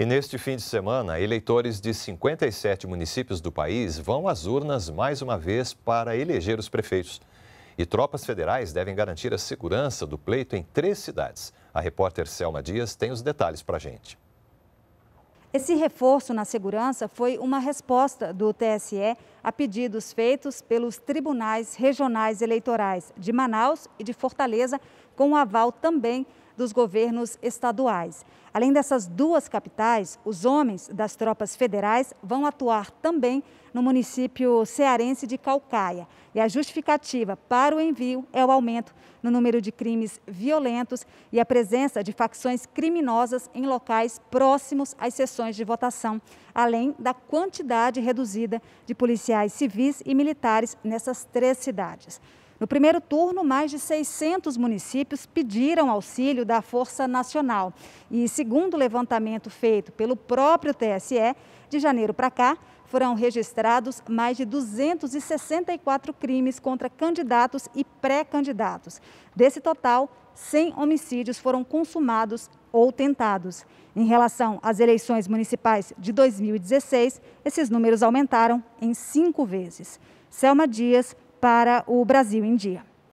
E neste fim de semana, eleitores de 57 municípios do país vão às urnas mais uma vez para eleger os prefeitos. E tropas federais devem garantir a segurança do pleito em três cidades. A repórter Selma Dias tem os detalhes para a gente. Esse reforço na segurança foi uma resposta do TSE a pedidos feitos pelos tribunais regionais eleitorais de Manaus e de Fortaleza, com o aval também dos governos estaduais. Além dessas duas capitais, os homens das tropas federais vão atuar também no município cearense de Calcaia. E a justificativa para o envio é o aumento no número de crimes violentos e a presença de facções criminosas em locais próximos às sessões de votação, além da quantidade reduzida de policiais civis e militares nessas três cidades. No primeiro turno, mais de 600 municípios pediram auxílio da Força Nacional. E, segundo o levantamento feito pelo próprio TSE, de janeiro para cá, foram registrados mais de 264 crimes contra candidatos e pré-candidatos. Desse total, 100 homicídios foram consumados ou tentados. Em relação às eleições municipais de 2016, esses números aumentaram em cinco vezes. Selma Dias, para o Brasil em Dia.